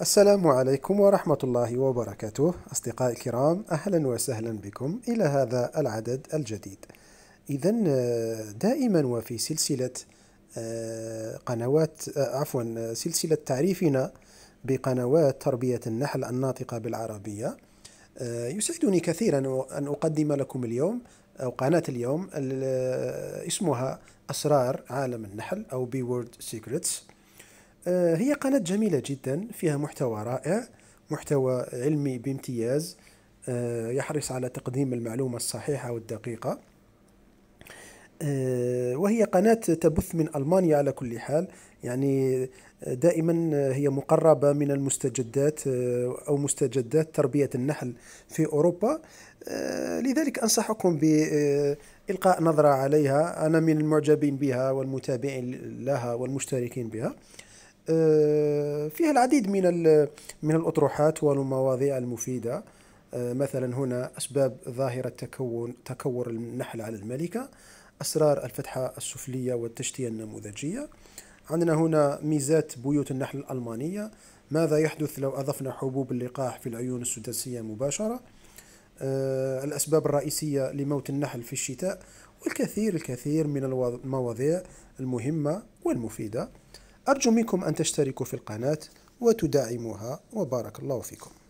السلام عليكم ورحمة الله وبركاته أصدقائي الكرام أهلا وسهلا بكم إلى هذا العدد الجديد إذا آه، دائما وفي سلسلة آه، قنوات آه، عفوا سلسلة تعريفنا بقنوات تربية النحل الناطقة بالعربية يسعدني كثيرا أن أقدم لكم اليوم أو قناة اليوم اسمها أسرار عالم النحل أو بي وورد سيكريتس آه، هي قناة جميلة جدا فيها محتوى رائع محتوى علمي بامتياز آه، يحرص على تقديم المعلومة الصحيحة والدقيقة آه، وهي قناة تبث من ألمانيا على كل حال يعني دائما هي مقربة من المستجدات أو مستجدات تربية النحل في أوروبا لذلك أنصحكم بإلقاء نظرة عليها أنا من المعجبين بها والمتابعين لها والمشتركين بها آه، فيها العديد من من الأطروحات والمواضيع المفيدة آه، مثلا هنا أسباب ظاهرة تكون تكور النحل على الملكة أسرار الفتحة السفلية والتشتية النموذجية عندنا هنا ميزات بيوت النحل الألمانية ماذا يحدث لو أضفنا حبوب اللقاح في العيون السداسية مباشرة آه، الأسباب الرئيسية لموت النحل في الشتاء والكثير الكثير من المواضيع المهمة والمفيدة أرجو منكم أن تشتركوا في القناة وتدعموها وبارك الله فيكم